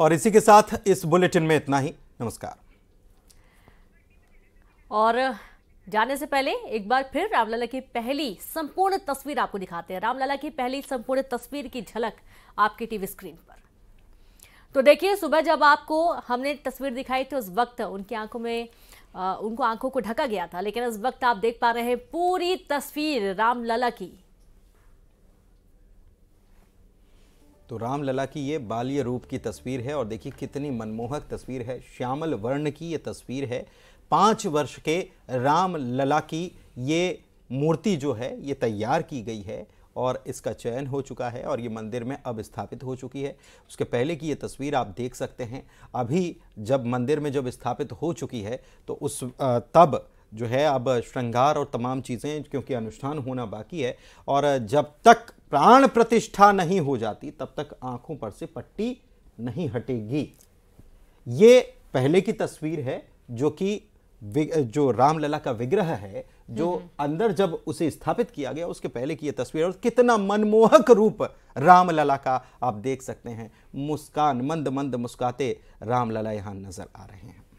और इसी के साथ इस बुलेटिन में इतना ही नमस्कार और जाने से पहले एक बार फिर रामलला की पहली संपूर्ण तस्वीर आपको दिखाते हैं रामलला की पहली संपूर्ण तस्वीर की झलक आपकी टीवी स्क्रीन पर तो देखिए सुबह जब आपको हमने तस्वीर दिखाई थी उस वक्त उनकी आंखों में आ, उनको आंखों को ढका गया था लेकिन इस वक्त आप देख पा रहे हैं पूरी तस्वीर रामलला की तो रामलला की ये बाल्य रूप की तस्वीर है और देखिए कितनी मनमोहक तस्वीर है श्यामल वर्ण की ये तस्वीर है पाँच वर्ष के राम लला की ये मूर्ति जो है ये तैयार की गई है और इसका चयन हो चुका है और ये मंदिर में अब स्थापित हो चुकी है उसके पहले की ये तस्वीर आप देख सकते हैं अभी जब मंदिर में जब स्थापित हो चुकी है तो उस तब जो है अब श्रृंगार और तमाम चीज़ें क्योंकि अनुष्ठान होना बाकी है और जब तक प्राण प्रतिष्ठा नहीं हो जाती तब तक आंखों पर से पट्टी नहीं हटेगी ये पहले की तस्वीर है जो कि जो रामलला का विग्रह है जो हम्म, हम्म। अंदर जब उसे स्थापित किया गया उसके पहले की यह तस्वीर और कितना मनमोहक रूप रामलला का आप देख सकते हैं मुस्कान मंद मंद मुस्काते रामलला यहाँ नजर आ रहे हैं